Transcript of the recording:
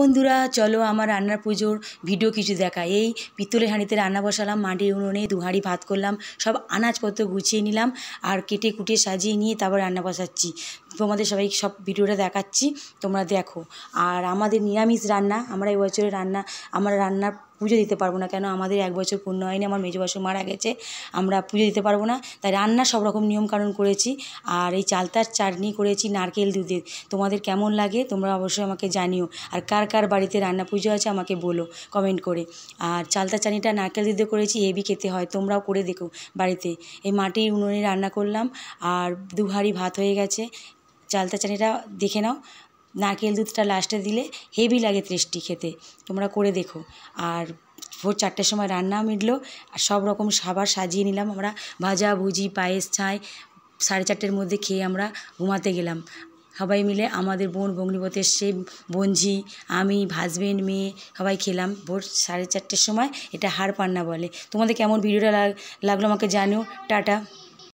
বন্ধুরা চলো আমার রান্নার পুজোর ভিডিও কিছু দেখা এই পিতলের হাঁড়িতে রান্না বসালাম মাটির উনুনে দুহাড়ি ভাত করলাম সব আনাজপত্র গুছিয়ে নিলাম আর কেটে কুটে সাজিয়ে নিয়ে তারপর রান্না বসাচ্ছি তোমাদের সবাই সব ভিডিওটা দেখাচ্ছি তোমরা দেখো আর আমাদের নিরামিষ রান্না আমরা এবছরে রান্না আমরা রান্নার পুজো দিতে পারবো না কেন আমাদের এক বছর পূর্ণ হয়নি আমার মেজো বছর মারা গেছে আমরা পুজো দিতে পারবো না তাই রান্না সব রকম নিয়মকানুন করেছি আর এই চালতার চাটনি করেছি নারকেল দুধে তোমাদের কেমন লাগে তোমরা অবশ্যই আমাকে জানিও আর কার কার বাড়িতে রান্না পুজো আছে আমাকে বলো কমেন্ট করে আর চালতা চাটনিটা নারকেল দুধে করেছি এবি খেতে হয় তোমরাও করে দেখো বাড়িতে এই মাটির উনুনে রান্না করলাম আর দুহারি ভাত হয়ে গেছে চালতা চাটনিটা দেখে নাও নারকেল দুধটা লাস্টে দিলে হেভি লাগে টেস্টি খেতে তোমরা করে দেখো আর ভোর চারটের সময় রান্না মিটলো আর সব রকম খাবার সাজিয়ে নিলাম আমরা ভাজা ভুজি পায়েস ছাই সাড়ে চারটের মধ্যে খেয়ে আমরা ঘুমাতে গেলাম সবাই মিলে আমাদের বোন বগ্নিপথের সে বঞ্জি আমি হাজব্যান্ড মেয়ে সবাই খেলাম ভোর সাড়ে চারটের সময় এটা হাড় পান্না বলে তোমাদের কেমন ভিডিওটা লাগলো আমাকে জানো টাটা